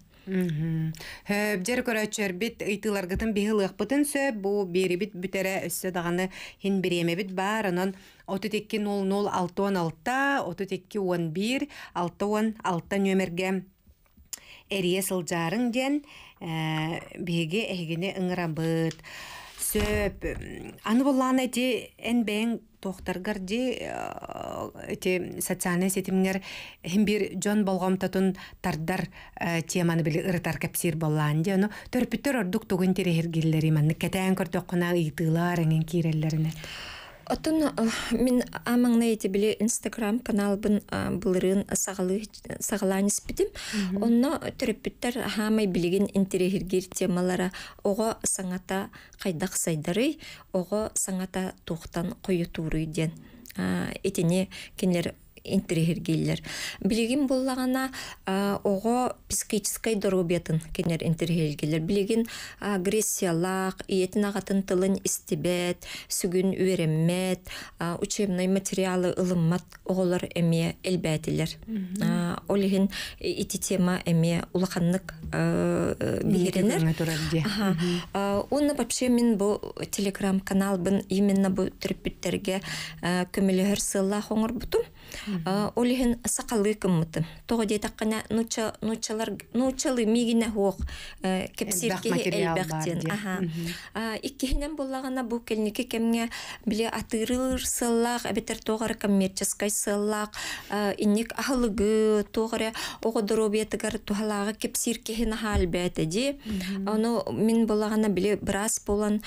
Бдер көрәтшер бит ыйтыларгытын бихылык бытын сөп бу бирибит бүтере өссө даганы хин биремебит баар анан оту эки нол нол алты он алта оту эки он бир алты он алта э, сөп аны булланы эти эн тохтар гарди эти социальные сетимнер һәм бер җан булган татын тардар э, теманы биле ыртар кепсир булган ди аны төрпитер ордук түгән тирегерләр иман кетән кертә кына итыларын киреләрне Отын э, мен амаңна эти біле инстаграм канал бұлырын э, былырын сагалы сагалан испитим. Онно төрөппүттер хамай темалары, интерегер темалара оға саңата қайдақ сайдары, ого саңата тохтан қойы ден. етене э, кенлер интерхиргиллер. Билигин буллагана ого психической доробетин кенер интергейлер. Билигин агрессиялақ, иетин агатын тылын истебет, сүгүн үйреммет, учебный материалы ылыммат оғылар эме әлбәтілер. Олигин ити тема эме улаханнык э, бигеренер. Уны вообще мен бу телеграм-канал бин именно бу трепеттерге сылла хоңор бутум. Э, олиһин сақалы кыммыты тоғы дей нучалар нучалы мигіне хуоқ э, кепсиркеһи элбәхтен э, иккиһинен боллағана бу келники кемге биле атырыр сыллақ әбетер тоғары коммерческой сыллақ инник ахылыгы тоғары оғодоробиетігар тухалағы кепсиркеһин халбәті де оны мен боллағана биле біраз болан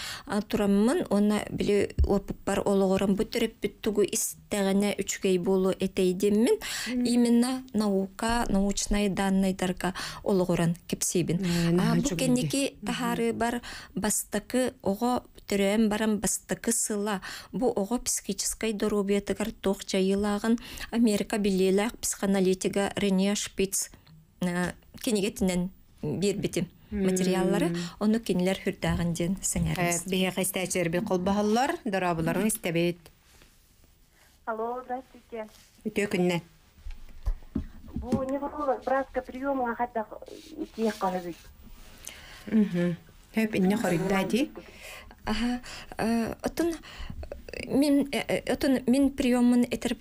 тураммын оны биле опыппар олоғорон бүтереп бүттүгү истәгәне үчгей болу эт тейдеммин именно наука научный данныйдарга олгоран кипсибин а бу таары тахары бар бастакы ого төрөм барам бастакы сыла бу ого психической дорубиятыгар тох жайылагын америка билелак психоаналитика рене шпиц э, кенегетинен бирбитим материаллары ону кинилер хүрдагын ден сеңербиз. Беге истәчер бе колбаһаллар, Алло, здравствуйте. Өтө көннән. Бу не было браска приема, хотя те кажется. Угу. Хеп, не хорит дади. Ага, э, мен э, э, мен приемын этер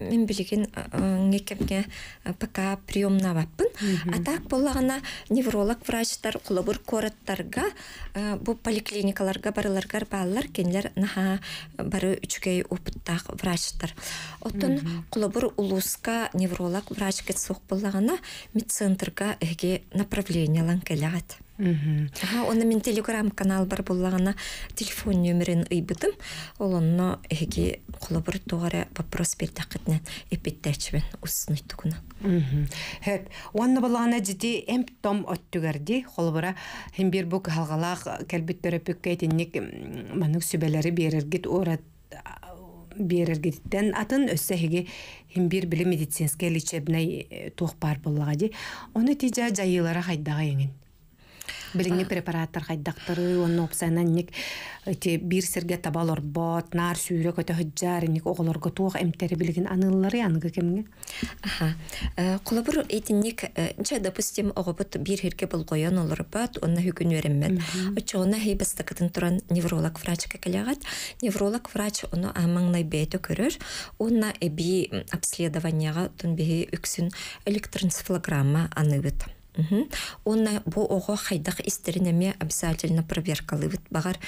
мен білген э, некемге пока приемна баппын а так невролог врачтар кулабур кораттарга бу поликлиникаларга барыларга баалар кенлер наха бары үчүгей опыттак врачтар отун кулабур улуска невролог врач кет сук боллагана медцентрга эге направлениялан келегат оны мен телеграм канал бар боллагана телефон номерин ыйбытым олонно эки кулабыр тугары вопрос бер тақитне эпиттечбен усны тукна. Хм. Хэт, онно балана дити эмптом оттугарди, кулабыра хем бер бу халгалах келбит терапик кетинник мана сүбәләре берер гит атын өссәхиге хем бер билим медицинскә лечебне э, тох бар буллагы ди. Оны тиҗа җайылары хайдага яңгын. билиңе препараттар хайдактары онно опсанан ник эти бир серге табалор бот нар сүйрөк өтө хыджар ник оголорго туох эмтери билигин анылары аныга кемге аха э, кулабур ник инча э, допустим огобут бир херке болгоян олор бот онна хүгүн вереммет очоона хейбастакытын туран невролог врач келегат невролог врач ону амаңнай бейте көрөр онна эби обследованияга тунбеги үксүн электроэнцефалограмма аныбыт Онна бу қайдақ хайдах истеринеме обязательно проверкалы вот багар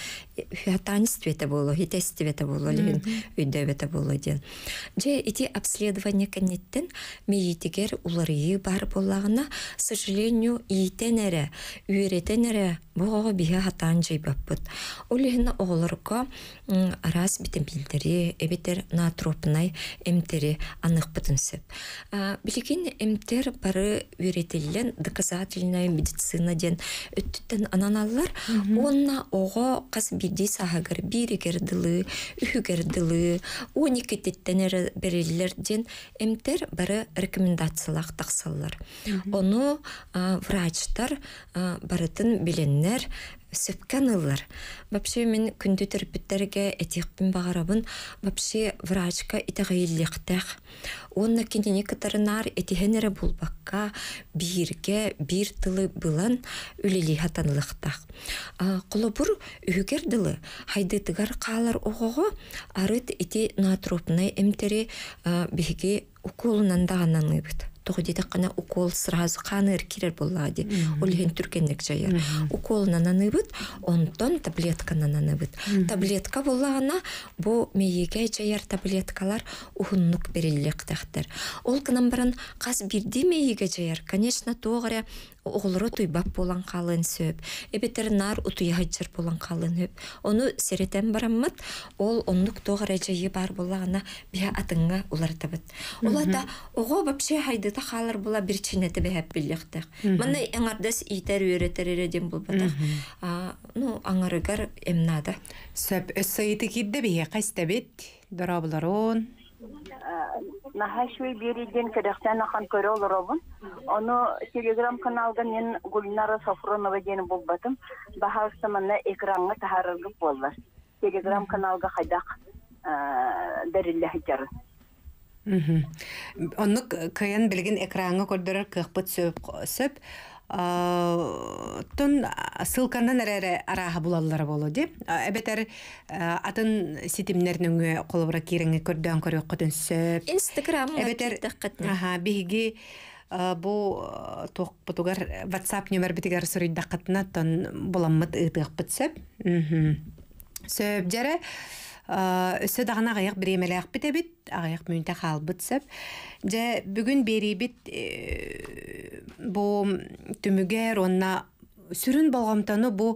фиатанис э, твета было, болу, твета было, лин үйдөвета было ден. Же эти обследования кенеттен мейитигер уларыйы бар болағына, сожалению, ийтенере, үйретенере Бұғағы бігі хатан баппыт. Ол ехіні оғылырға арас бітімбілдері, әбетер тропынай әмтері анық сөп. Білген әмтер бары веретелен доказательная медицина ден өттіттен ананалар, онна оғы қаз бірдей сағығыр бірігерділі, дылы, он кететтен әрі берелілерден әмтер бары рекомендациялақ тақсалар. Оны врачтар барытын біленні Сөпкен сөпкән Вообще мен күнді терпиттерге әтекпін бағарабын, вообще врачка итәғейлектәқ. Онна кенене кытарынар әтехенері болбаққа бирге бир тылы былан үлелі хатанлықтақ. Құлыбұр үгер дылы хайды тыгар қалар оғығы арыт әте натропны әмтері бігі уколунан дағанан қана укол сразу қаны эркирер боллади олиһин укол жайыр уколнананыбыт онтон бұд. таблетка ана бұл мейеге жаяр таблеткалар ухуннук бериллек ол кынан баран қас бирди мейеге жаяр конечно тоғыра оғолоро бап болан қалын сөп, эбетер нар айтшыр болан қалын өп. Оны сереттен бараммат, ол онлық тоғы жайы бар болағына бия атыңға олар да оғы бапше хайдыта қалар бола бір чинеті бәхәп білдіқтіқ. Мұны аңардас итер өретер әреден бұл батақ. Ну, аңарыгар эмнада. Сөп өз сөйті кидді бия қайстабет, нахашви бериден кедахтан ахан көрө олоробун Оны телеграм каналда мен гульнара Сафронова ден болбатым мына экранга тахарыргып болды. телеграм каналга хайдак дәрилләһитәрен Онны кыен билген экранга көрдөрөр кыкпыт сөп сөп тон ссылкандан эрээре арааха булаллар болоди эбетер э, атын ситимнернүңө колобура кириңе көрдөөн көрөккөтүн сөп инстаграм эбетер аха биги э, бу э, туох бутугар whatsapp номер битигер сүрүйдакытына тон буламмыт сөп өсө дағына ғайық бір емелі ақ біте біт, ғайық мүйінті қал бұтсып. Жа бүгін бері біт э, бұ түмігер, онына сүрін болғамтану бұ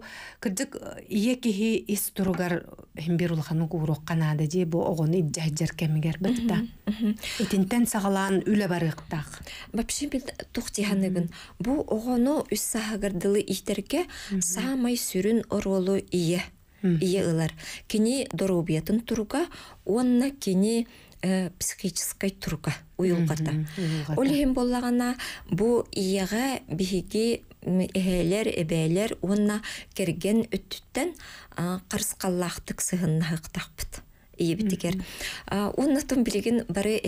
күрдік э, екі іс тұрғар хімбер ұлғаны құрық қанады де бұ оғын иджай жер кәмігер бітті. Итінтен сағалан үлі бар ұқтақ. Бапши ханыгын. Бұ оғыны үс сағырдылы иттерке самай сүрін ұрғылы ие. ие ылар кини доробиятын турга онна кини э, психической турка уюлгата олихим боллагана бу ияга бихиги эхелер эбээлер онна керген өттүттен карыскаллаахтык сыһыннахыктахпыт ийбитигер уннатун билигин бары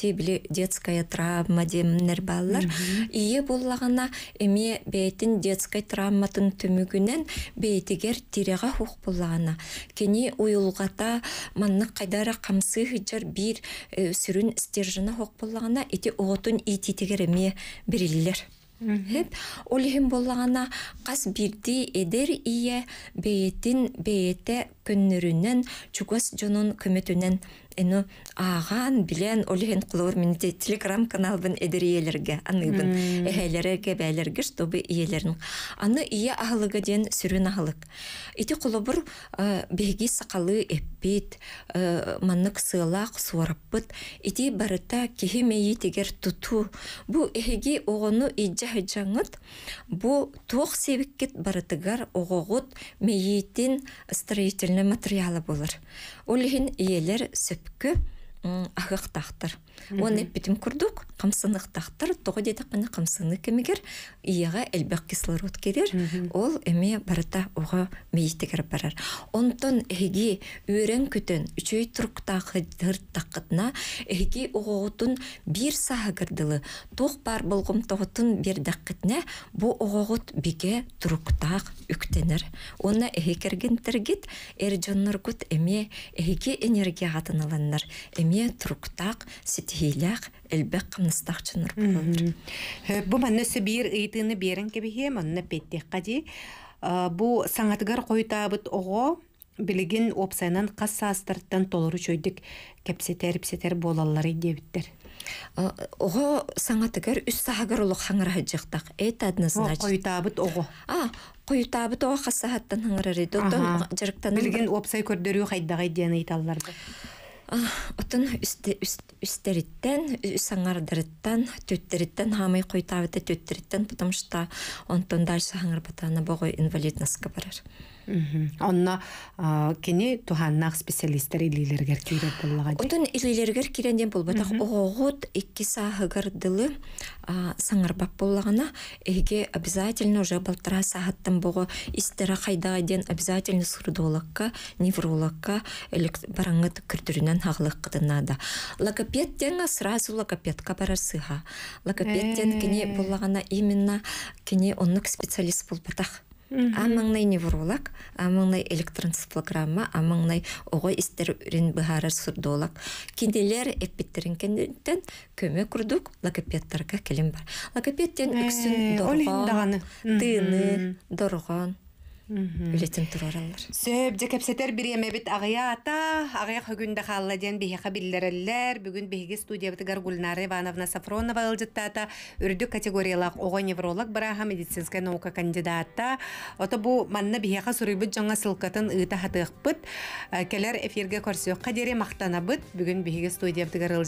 де біле детская травма демнер баллар ие буллагана эми бәйтін детская травматын түмүгүнен бейтигер тирега хук буллагана кени уюлгата манны кайдара камсы хыджар бир э, сүрүн стержина хук буллагана эти оготун ититигер эми бириллер Хет олихим боллағана қас бирди эдер ие бейетин бейете күннүрүнен чугас жонун көмөтүнөн эну аагаан билен олиһин кулур мин телеграм каналбын эдериелерге аныйбын эхелерге бәлерге чтобы иелерин аны ие ахылыга ден сүрүн ахылык ити кулубур э, беги сакалы эппит э, маннык сыылаак суараппыт ити барыта кихи мейи тигер туту бу эхиги огону ижжа хыджаңыт бу туох себиккит барытыгар огогут мейитин строительный материалы болар олиһин иелер сөп эппки тақтыр оны битим курдук камсынык тахтар того деди кана камсыны кемигер ияга элбек кислород керер ол эме барыта ого мейитигер барар онтон эги үрен күтөн үчөй турукта хыртаккытна эги огогутун бир сахагырдылы тоқ бар болгом тогутун бир даккытне бу огогут биге туруктак үктенер оны эхекерген тергит эр жонноргут эме эги энергия атыныланнар эме туруктак тиилях элбек кымныстахчыныр Бу манны сөбир ыйтыны берин кебиге манны петтек кади. Бу саңатыгар койтабыт ого билигин опсайнан кассаастырттан толору чөйдүк кепсетер псетер болаллары дебиттер. Ого саңатыгар үс сахагар улук хаңырахы жықтақ. Эйт однозначно. Койтабыт ого. А, қойтабыт ого кассахаттан хаңырар еді. Білген опсай көрдөрүү қайдағай дейін айталларды. Отын үстериттен, саңардарыттан, төттериттен хамай қойтавыты төттериттен, потому что он тон дальше хаңар батаны инвалидность барар. Онна кини туханнах специалисттер илилергер кирек буллага. Утун илилергер киренден булбатах огогот икки сахыгардылы саңарбап буллагана эге обязательно уже балтыра сахаттан бого истера хайдага ден обязательно сурдологка, неврологка, бараңы кырдырынан хаглык қытынады. сразу логопедка барасыға. Логопед тен кини именно кини оннук специалист булбатах амыңнай не вурулак амыңнай электронцефалограмма амыңнай ого истер үрен быхары сурдолак кинделер эппиттерин кенденден көмө курдук логопедтарга келим бар логопедтен үксүн э, доргон тыны доргон Үлетен тұраралар. Сөп де кәпсетер ата, ағыя хүгінді қалла ден білдірілер. Бүгін студия бітігар Гульнара Ивановна Сафронова ұлжытта ата. Үрді категориялақ оға невролог бараға медицинская наука кандидатта. Ота бұ манны бейхе сұрыбыт жаңа сылқатын ұйта хатық бұт. Э, Келер эфирге көрсе қадере мақтана бұт. Бүгін бейге студия бітігар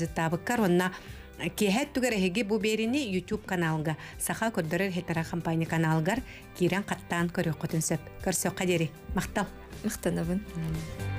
Кеһәт түгәрі бу берини YouTube каналга, саха көрдөрөр хетара компания каналгар кирен қаттан көрі қотынсып. Көрсөк қадери. Мақтал. Мақтанабын.